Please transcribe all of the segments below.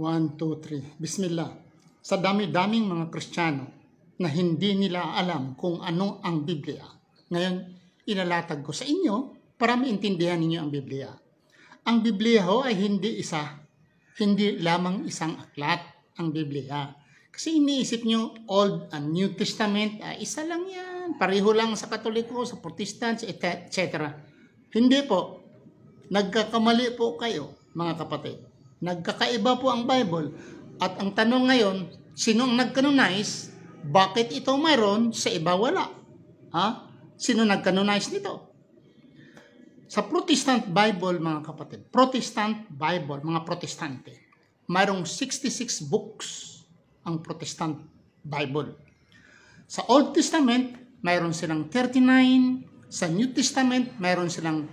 1, 2, 3. Bismillah. Sa dami-daming mga Kristiyano na hindi nila alam kung ano ang Biblia. Ngayon, inalatag ko sa inyo para maintindihan ninyo ang Biblia. Ang Biblia ho ay hindi isa, hindi lamang isang aklat ang Biblia. Kasi iniisip nyo, Old and New Testament, ah, isa lang yan, pareho lang sa Katoliko, sa Protestants, etc. hindi po. Nagkakamali po kayo, mga kapatid. Nagkakaiba po ang Bible. At ang tanong ngayon, sino ang nagkanonize? Bakit ito mayroon, sa iba wala? Ha? Sino nagkanonize nito? Sa Protestant Bible, mga kapatid, Protestant Bible, mga Protestante, mayroong 66 books ang Protestant Bible. Sa Old Testament, mayroon silang 39. Sa New Testament, mayroon silang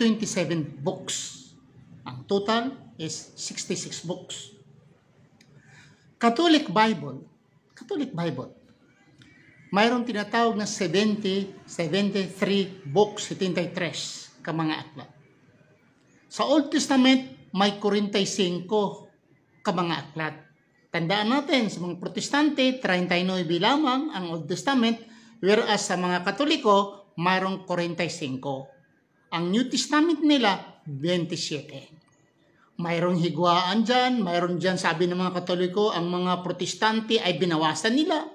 27 books. Ang total, is 66 books. Catholic Bible, Catholic Bible, mayroong tinatawag na 70, 73 books, 73 ka mga aklat. Sa Old Testament, may 45 ka mga aklat. Tandaan natin, sa mga protestante, 39 lamang ang Old Testament, whereas sa mga katoliko, mayroong 45. Ang New Testament nila, 27. Mayroong higwaan dyan, mayroon dyan sabi ng mga katoliko, ang mga protestante ay binawasan nila.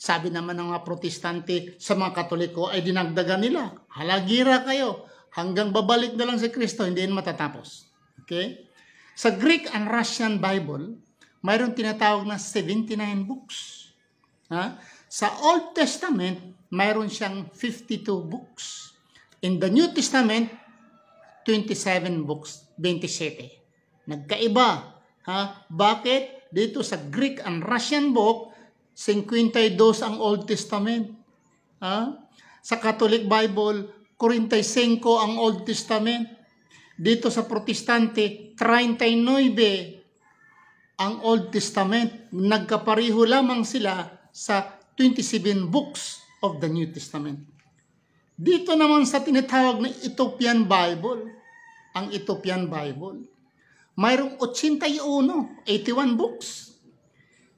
Sabi naman ng mga protestante sa mga katoliko ay dinagdagan nila. Halagira kayo, hanggang babalik na lang si Kristo, hindi yun matatapos. Okay? Sa Greek and Russian Bible, mayroon tinatawag na 79 books. Ha? Sa Old Testament, mayroon siyang 52 books. In the New Testament, 27 books, 27. Nagkaiba. Ha? Bakit? Dito sa Greek and Russian book, 52 ang Old Testament. Ha? Sa Catholic Bible, 45 ang Old Testament. Dito sa Protestante, 39 ang Old Testament. Nagkapariho lamang sila sa 27 books of the New Testament. Dito naman sa tinatawag na Ethiopian Bible, ang Ethiopian Bible, mayroong 81, 81 books.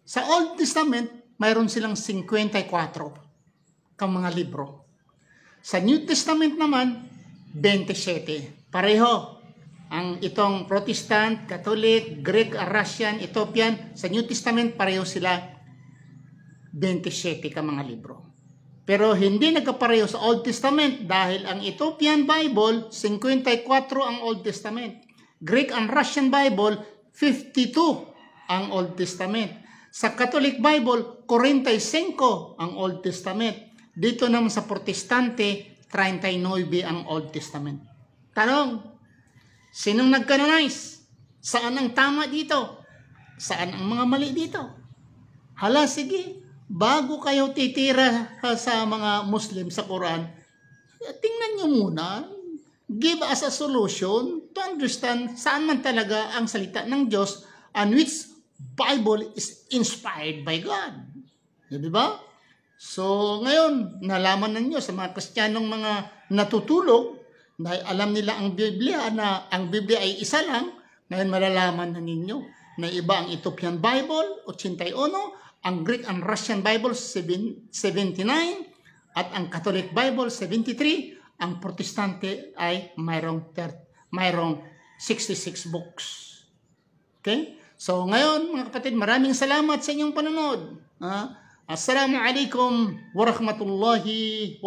Sa Old Testament, mayroon silang 54 kang mga libro. Sa New Testament naman, 27. Pareho ang itong Protestant, Catholic, Greek, Russian, Ethiopian, sa New Testament pareho sila 27 ka mga libro. Pero hindi nagkapareho sa Old Testament dahil ang Ethiopian Bible, 54 ang Old Testament. Greek and Russian Bible, 52 ang Old Testament. Sa Catholic Bible, 45 ang Old Testament. Dito naman sa Protestante, 39 ang Old Testament. Tanong, sinong nag-canonize? Saan ang tama dito? Saan ang mga mali dito? Hala, sige, bago kayo titira sa mga Muslim sa Quran, tingnan nyo muna give us a solution to understand saan man talaga ang salita ng Diyos and which Bible is inspired by God. Di ba? So, ngayon, nalaman ninyo sa mga Kristiyanong mga natutulog dahil alam nila ang Biblia na ang Biblia ay isa lang, ngayon malalaman na ninyo na iba ang Ethiopian Bible, 81, ang Greek and Russian Bible, 79, at ang Catholic Bible, 73, ang protestante ay mayroong, mayroong 66 books. Okay? So ngayon mga kapatid, maraming salamat sa inyong panonood. Ha? Assalamu alaikum wa rahmatullahi